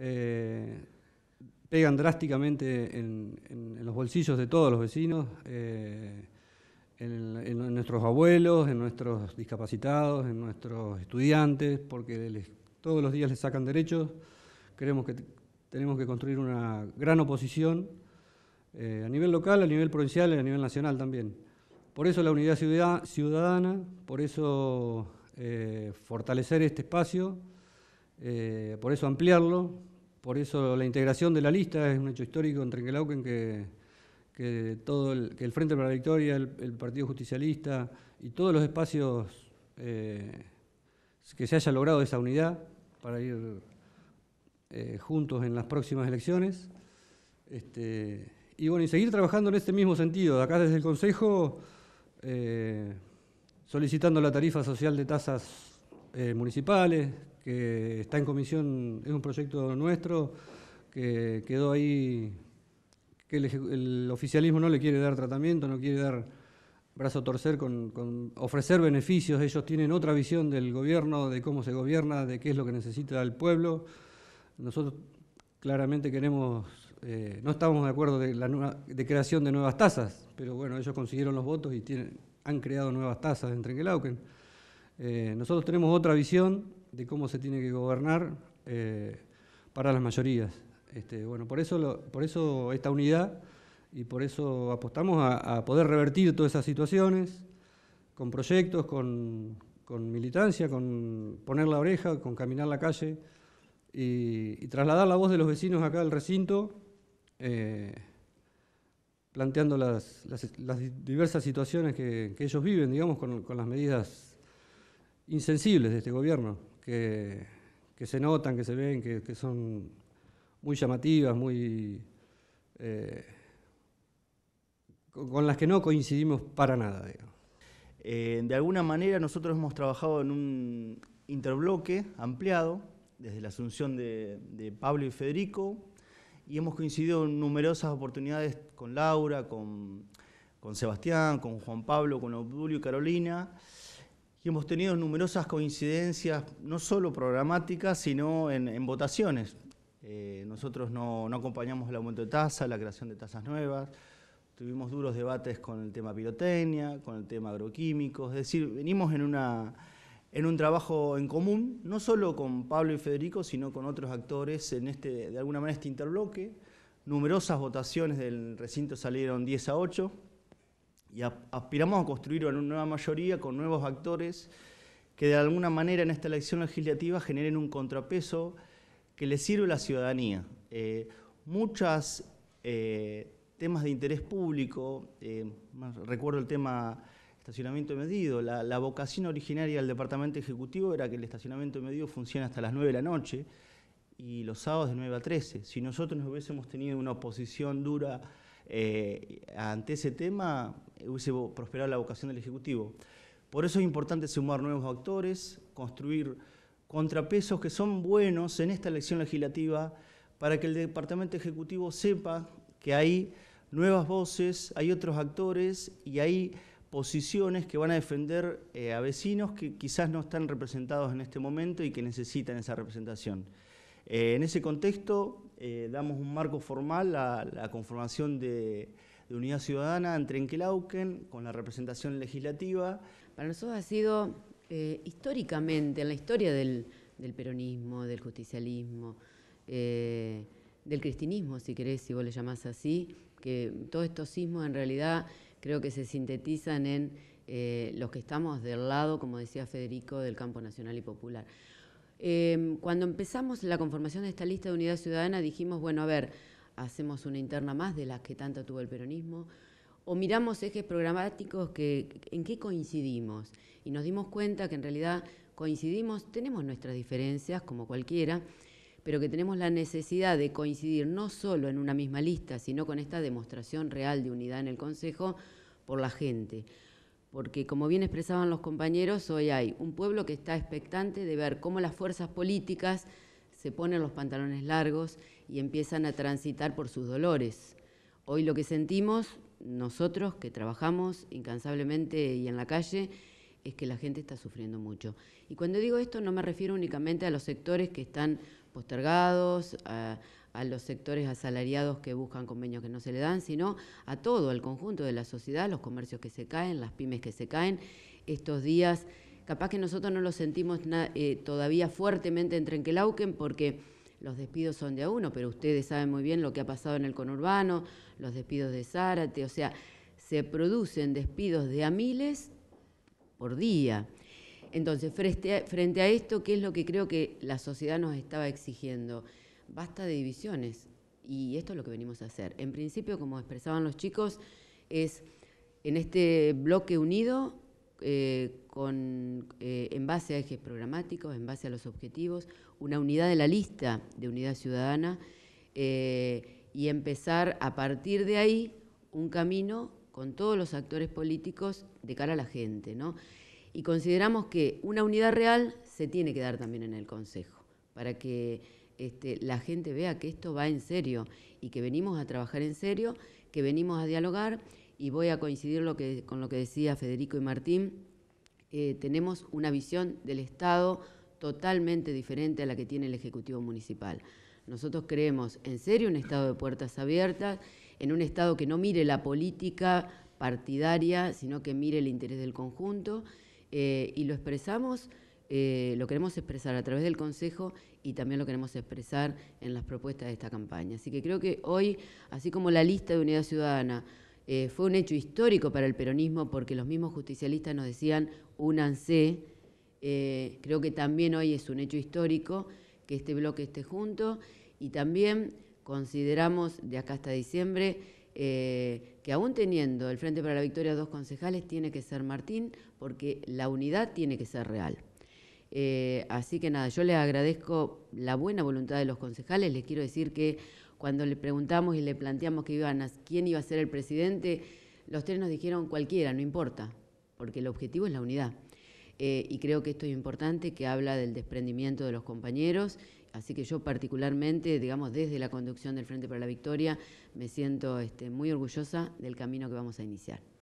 Eh, pegan drásticamente en, los bolsillos de todos los vecinos, eh, en, nuestros abuelos, en nuestros discapacitados, en nuestros estudiantes, porque todos los días les sacan derechos. Creemos que tenemos que construir una gran oposición eh, a nivel local, a nivel provincial y a nivel nacional también. Por eso la unidad ciudadana, por eso fortalecer este espacio eh, por eso ampliarlo, por eso la integración de la lista es un hecho histórico en Trenquelauquen que, que, todo el, que el Frente para la Victoria, el, Partido Justicialista y todos los espacios eh, que se haya logrado esa unidad para ir eh, juntos en las próximas elecciones. Este, y bueno, y seguir trabajando en este mismo sentido, acá desde el Consejo, solicitando la tarifa social de tasas eh, municipales, que está en comisión, es un proyecto nuestro, que quedó ahí, que el, oficialismo no le quiere dar tratamiento, no quiere dar brazo a torcer con, ofrecer beneficios, ellos tienen otra visión del gobierno, de cómo se gobierna, de qué es lo que necesita el pueblo. Nosotros claramente queremos, eh, no estamos de acuerdo de la de creación de nuevas tasas, pero bueno, ellos consiguieron los votos y tienen, han creado nuevas tasas en Trenquelauquen. Eh, nosotros tenemos otra visión de cómo se tiene que gobernar eh, para las mayorías. Este, bueno, por eso, por eso esta unidad y por eso apostamos a, poder revertir todas esas situaciones con proyectos, con, militancia, con poner la oreja, con caminar la calle y, trasladar la voz de los vecinos acá al recinto, eh, planteando las, diversas situaciones que, ellos viven, digamos, con las medidas insensibles de este gobierno, que, que se notan, que se ven, que, que son muy llamativas, muy eh, con las que no coincidimos para nada. Eh, de alguna manera nosotros hemos trabajado en un interbloque ampliado, desde la asunción de, Pablo y Federico, y hemos coincidido en numerosas oportunidades con Laura, con, con Sebastián, con Juan Pablo, con Obdulio y Carolina y hemos tenido numerosas coincidencias, no solo programáticas, sino en, votaciones. Eh, nosotros no, acompañamos el aumento de tasa, la creación de tasas nuevas, tuvimos duros debates con el tema pirotecnia, con el tema agroquímicos, es decir, venimos en, en un trabajo en común, no solo con Pablo y Federico, sino con otros actores en este, de alguna manera, este interbloque. Numerosas votaciones del recinto salieron 10 a 8, y aspiramos a construir una nueva mayoría con nuevos actores que de alguna manera en esta elección legislativa generen un contrapeso que le sirve a la ciudadanía. Eh, muchos eh, temas de interés público, eh, recuerdo el tema estacionamiento de medido, la, vocación originaria del Departamento Ejecutivo era que el estacionamiento de medido funciona hasta las 9 de la noche y los sábados de 9 a 13. Si nosotros no hubiésemos tenido una oposición dura eh, ante ese tema hubiese prosperado la vocación del Ejecutivo. Por eso es importante sumar nuevos actores, construir contrapesos que son buenos en esta elección legislativa para que el Departamento Ejecutivo sepa que hay nuevas voces, hay otros actores y hay posiciones que van a defender eh, a vecinos que quizás no están representados en este momento y que necesitan esa representación. Eh, en ese contexto, eh, damos un marco formal a la conformación de, Unidad Ciudadana entre enkelauken con la representación legislativa. Para nosotros ha sido eh, históricamente, en la historia del, peronismo, del justicialismo, eh, del cristinismo, si querés, si vos le llamás así, que todos estos sismos en realidad creo que se sintetizan en los que estamos del lado, como decía Federico, del campo nacional y popular. Em, cuando empezamos la conformación de esta lista de unidad ciudadana dijimos, bueno, a ver, hacemos una interna más de las que tanto tuvo el peronismo, o miramos ejes programáticos en qué coincidimos. Y nos dimos cuenta que en realidad coincidimos, tenemos nuestras diferencias como cualquiera, pero que tenemos la necesidad de coincidir no solo en una misma lista, sino con esta demostración real de unidad en el Consejo por la gente porque como bien expresaban los compañeros, hoy hay un pueblo que está expectante de ver cómo las fuerzas políticas se ponen los pantalones largos y empiezan a transitar por sus dolores. Hoy lo que sentimos nosotros que trabajamos incansablemente y en la calle es que la gente está sufriendo mucho. Y cuando digo esto no me refiero únicamente a los sectores que están postergados, a, a los sectores asalariados que buscan convenios que no se le dan, sino a todo, al conjunto de la sociedad, los comercios que se caen, las pymes que se caen. Estos días, capaz que nosotros no lo sentimos eh, todavía fuertemente en Trenquelauquen porque los despidos son de a uno, pero ustedes saben muy bien lo que ha pasado en el conurbano, los despidos de Zárate, o sea, se producen despidos de a miles por día. Entonces, frente a esto, ¿qué es lo que creo que la sociedad nos estaba exigiendo? basta de divisiones. Y esto es lo que venimos a hacer. En principio, como expresaban los chicos, es en este bloque unido, eh, con, eh, en base a ejes programáticos, en base a los objetivos, una unidad de la lista de unidad ciudadana eh, y empezar a partir de ahí un camino con todos los actores políticos de cara a la gente. ¿no? Y consideramos que una unidad real se tiene que dar también en el Consejo, para que este, la gente vea que esto va en serio y que venimos a trabajar en serio, que venimos a dialogar y voy a coincidir con lo que decía Federico y Martín. Eh, tenemos una visión del Estado totalmente diferente a la que tiene el Ejecutivo Municipal. Nosotros creemos en serio un Estado de puertas abiertas, en un Estado que no mire la política partidaria, sino que mire el interés del conjunto eh, y lo expresamos eh, lo queremos expresar a través del Consejo y también lo queremos expresar en las propuestas de esta campaña. Así que creo que hoy, así como la lista de Unidad Ciudadana eh, fue un hecho histórico para el peronismo porque los mismos justicialistas nos decían, únanse, eh, creo que también hoy es un hecho histórico que este bloque esté junto y también consideramos de acá hasta diciembre que aún teniendo el Frente para la Victoria dos concejales tiene que ser Martín porque la unidad tiene que ser real. Eh, así que nada, yo le agradezco la buena voluntad de los concejales. Les quiero decir que cuando le preguntamos y le planteamos que iban a, quién iba a ser el presidente, los tres nos dijeron cualquiera, no importa, porque el objetivo es la unidad. Eh, y creo que esto es importante, que habla del desprendimiento de los compañeros. Así que yo particularmente, digamos, desde la conducción del Frente para la Victoria, me siento este, muy orgullosa del camino que vamos a iniciar.